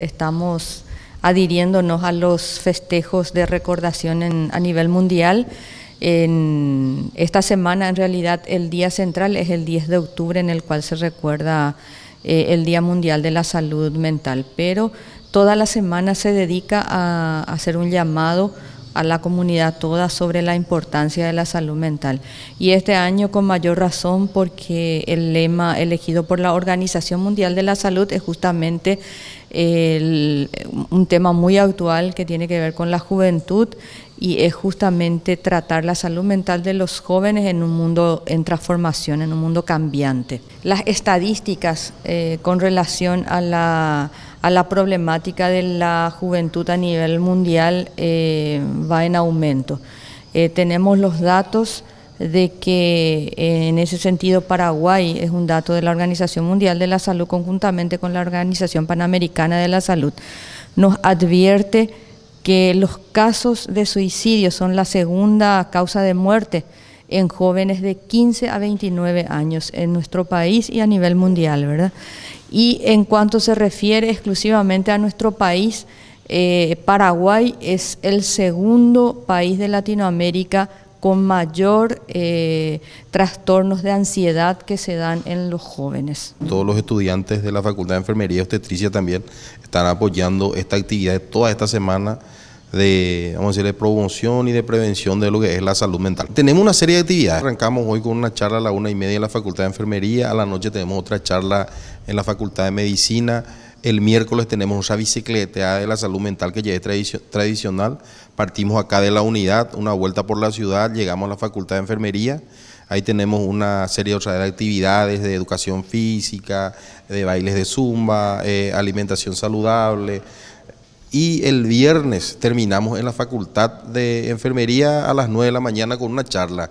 estamos adhiriéndonos a los festejos de recordación a nivel mundial. En esta semana, en realidad, el día central es el 10 de octubre, en el cual se recuerda eh, el Día Mundial de la Salud Mental, pero toda la semana se dedica a hacer un llamado a la comunidad toda sobre la importancia de la salud mental. Y este año con mayor razón porque el lema elegido por la Organización Mundial de la Salud es justamente un tema muy actual que tiene que ver con la juventud y es justamente tratar la salud mental de los jóvenes en un mundo en transformación, en un mundo cambiante. Las estadísticas eh, con relación a la, a la, problemática de la juventud a nivel mundial eh, va en aumento. Eh, tenemos los datos de que en ese sentido Paraguay es un dato de la Organización Mundial de la Salud conjuntamente con la Organización Panamericana de la Salud. Nos advierte que los casos de suicidio son la segunda causa de muerte en jóvenes de 15 a 29 años en nuestro país y a nivel mundial, ¿verdad? Y en cuanto se refiere exclusivamente a nuestro país, eh, Paraguay es el segundo país de Latinoamérica con mayor eh, trastornos de ansiedad que se dan en los jóvenes. Todos los estudiantes de la Facultad de Enfermería y Obstetricia también están apoyando esta actividad toda esta semana de, vamos a decir, de promoción y de prevención de lo que es la salud mental. Tenemos una serie de actividades. Arrancamos hoy con una charla a la una y media en la Facultad de Enfermería, a la noche tenemos otra charla en la Facultad de Medicina, el miércoles tenemos una bicicleta de la salud mental que ya es tradicional. Partimos acá de la unidad, una vuelta por la ciudad, llegamos a la Facultad de Enfermería. Ahí tenemos una serie otra de actividades de educación física, de bailes de zumba, eh, alimentación saludable, y el viernes terminamos en la Facultad de Enfermería a las 9 de la mañana con una charla.